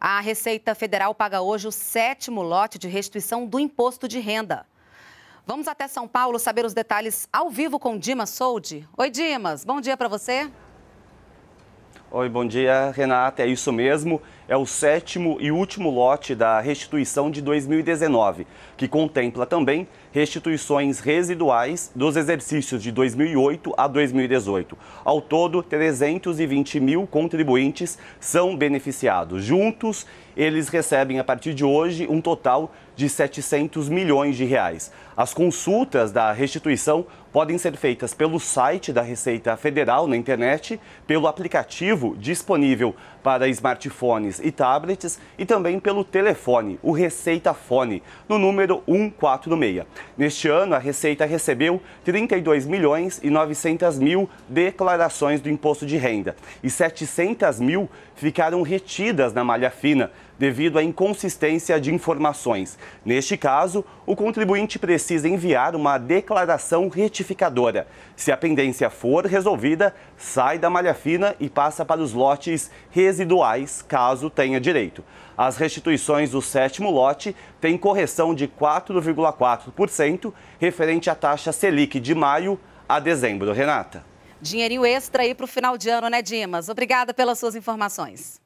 A Receita Federal paga hoje o sétimo lote de restituição do imposto de renda. Vamos até São Paulo saber os detalhes ao vivo com Dimas Soldi. Oi, Dimas, bom dia para você. Oi, bom dia, Renata. É isso mesmo é o sétimo e último lote da restituição de 2019, que contempla também restituições residuais dos exercícios de 2008 a 2018. Ao todo, 320 mil contribuintes são beneficiados. Juntos, eles recebem a partir de hoje um total de 700 milhões de reais. As consultas da restituição podem ser feitas pelo site da Receita Federal na internet, pelo aplicativo disponível para smartphones celulares e tablets e também pelo telefone, o Receita Fone, no número 146. Neste ano, a Receita recebeu 32 milhões e 900 mil declarações do imposto de renda e 700 mil ficaram retidas na malha fina, devido à inconsistência de informações. Neste caso, o contribuinte precisa enviar uma declaração retificadora. Se a pendência for resolvida, sai da malha fina e passa para os lotes residuais, caso tenha direito. As restituições do sétimo lote têm correção de 4,4% referente à taxa Selic de maio a dezembro. Renata. Dinheirinho extra aí para o final de ano, né, Dimas? Obrigada pelas suas informações.